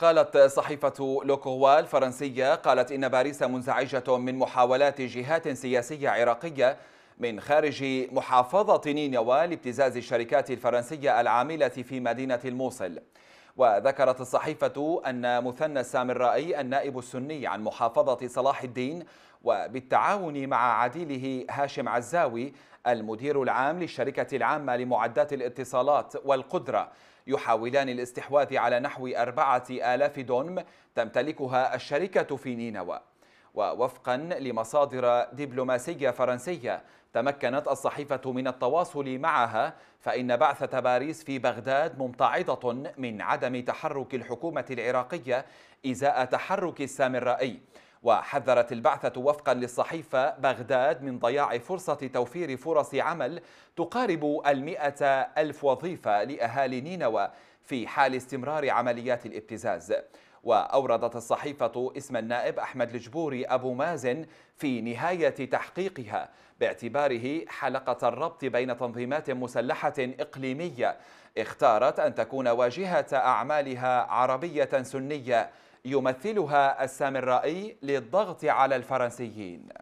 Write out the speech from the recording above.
قالت صحيفة لوكروا الفرنسية قالت إن باريس منزعجة من محاولات جهات سياسية عراقية من خارج محافظة نينوى لابتزاز الشركات الفرنسية العاملة في مدينة الموصل وذكرت الصحيفة أن مثنى السامرائي النائب السني عن محافظة صلاح الدين وبالتعاون مع عديله هاشم عزاوي المدير العام للشركة العامة لمعدات الاتصالات والقدرة يحاولان الاستحواذ على نحو أربعة آلاف دونم تمتلكها الشركة في نينوى ووفقا لمصادر دبلوماسية فرنسية تمكنت الصحيفة من التواصل معها فإن بعثة باريس في بغداد ممتعضة من عدم تحرك الحكومة العراقية إزاء تحرك السامرائي وحذرت البعثة وفقا للصحيفة بغداد من ضياع فرصة توفير فرص عمل تقارب المئة ألف وظيفة لأهالي نينوى في حال استمرار عمليات الابتزاز وأوردت الصحيفة اسم النائب أحمد الجبوري أبو مازن في نهاية تحقيقها باعتباره حلقة الربط بين تنظيمات مسلحة إقليمية اختارت أن تكون واجهة أعمالها عربية سنية يمثلها السامرائي للضغط على الفرنسيين